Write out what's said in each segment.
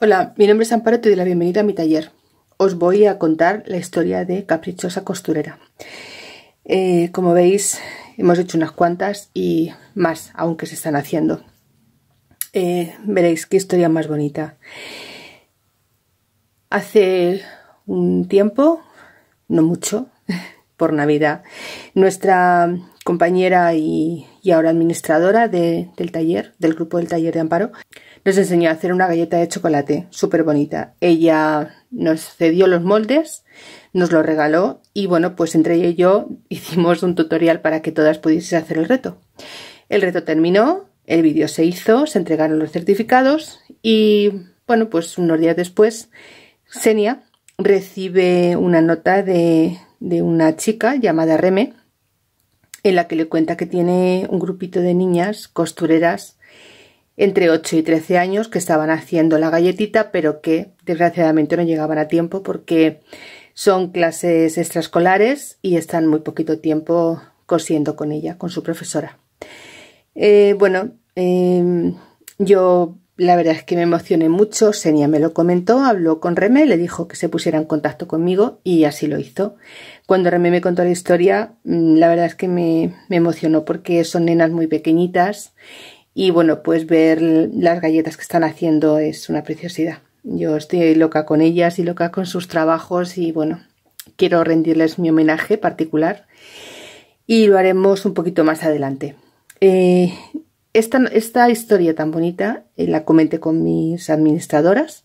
Hola, mi nombre es Amparo y te doy la bienvenida a mi taller. Os voy a contar la historia de Caprichosa Costurera. Eh, como veis, hemos hecho unas cuantas y más aunque se están haciendo. Eh, veréis qué historia más bonita. Hace un tiempo, no mucho, por Navidad, nuestra compañera y, ahora administradora del taller, del grupo del taller de Amparo, les enseñó a hacer una galleta de chocolate súper bonita. Ella nos cedió los moldes, nos lo regaló y bueno, pues entre ella y yo hicimos un tutorial para que todas pudiesen hacer el reto. El reto terminó, el vídeo se hizo, se entregaron los certificados y bueno, pues unos días después, Senia recibe una nota de, de una chica llamada Reme en la que le cuenta que tiene un grupito de niñas costureras entre 8 y 13 años que estaban haciendo la galletita, pero que desgraciadamente no llegaban a tiempo porque son clases extraescolares y están muy poquito tiempo cosiendo con ella, con su profesora. Eh, bueno, em, yo la verdad es que me emocioné mucho, Senia me lo comentó, habló con Remé, le dijo que se pusiera en contacto conmigo y así lo hizo. Cuando Remé me contó la historia, mm, la verdad es que me, me emocionó porque son nenas muy pequeñitas y bueno, pues ver las galletas que están haciendo es una preciosidad. Yo estoy loca con ellas y loca con sus trabajos y bueno, quiero rendirles mi homenaje particular y lo haremos un poquito más adelante. Eh, esta, historia tan bonita eh, la comenté con mis administradoras,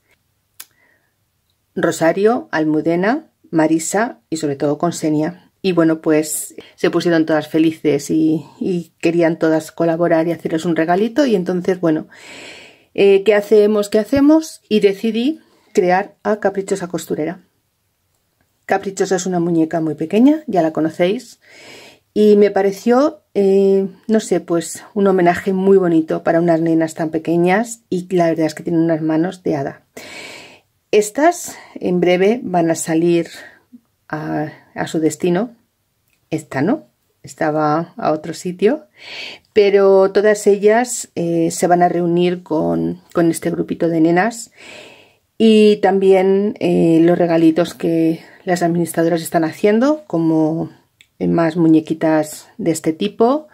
Rosario, Almudena, Marisa y sobre todo con Senia. Y bueno, pues se pusieron todas felices y, querían todas colaborar y haceros un regalito. Y entonces, bueno, eh, ¿qué hacemos? ¿Qué hacemos? Y decidí crear a Caprichosa Costurera. Caprichosa es una muñeca muy pequeña, ya la conocéis. Y me pareció, eh, no sé, pues un homenaje muy bonito para unas nenas tan pequeñas y la verdad es que tienen unas manos de hada. Estas en breve van a salir a a su destino. Esta no, estaba a otro sitio, pero todas ellas eh, se van a reunir con, con, este grupito de nenas y también eh, los regalitos que las administradoras están haciendo, como eh, más muñequitas de este tipo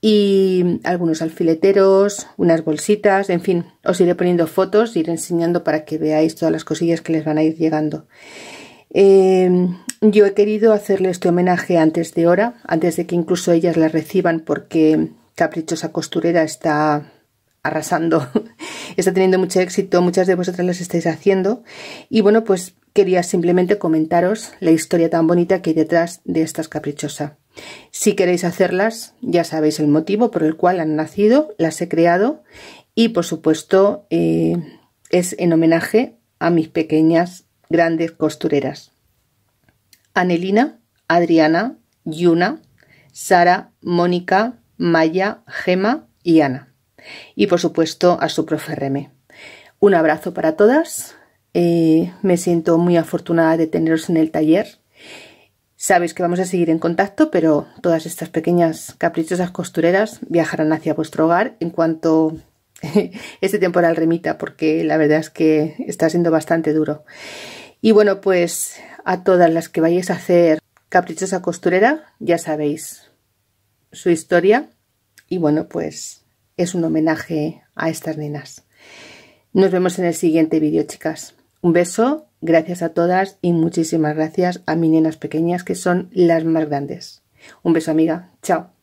y algunos alfileteros, unas bolsitas, en fin, os iré poniendo fotos, iré enseñando para que veáis todas las cosillas que les van a ir llegando. Em, yo he querido hacerle este homenaje antes de hora, antes de que incluso ellas la reciban, porque Caprichosa Costurera está arrasando, está teniendo mucho éxito, muchas de vosotras las estáis haciendo. Y bueno, pues quería simplemente comentaros la historia tan bonita que hay detrás de estas Caprichosa. Si queréis hacerlas, ya sabéis el motivo por el cual han nacido, las he creado y por supuesto eh, es en homenaje a mis pequeñas grandes costureras. Anelina, Adriana, Yuna, Sara, Mónica, Maya, Gema y Ana. Y por supuesto a su profe Reme. Un abrazo para todas. Eh, me siento muy afortunada de teneros en el taller. Sabéis que vamos a seguir en contacto, pero todas estas pequeñas caprichosas costureras viajarán hacia vuestro hogar en cuanto este temporal remita, porque la verdad es que está siendo bastante duro. Y bueno, pues a todas las que vayáis a hacer caprichosa costurera, ya sabéis su historia. Y bueno, pues es un homenaje a estas nenas. Nos vemos en el siguiente vídeo, chicas. Un beso, gracias a todas y muchísimas gracias a mis nenas pequeñas que son las más grandes. Un beso, amiga. Chao.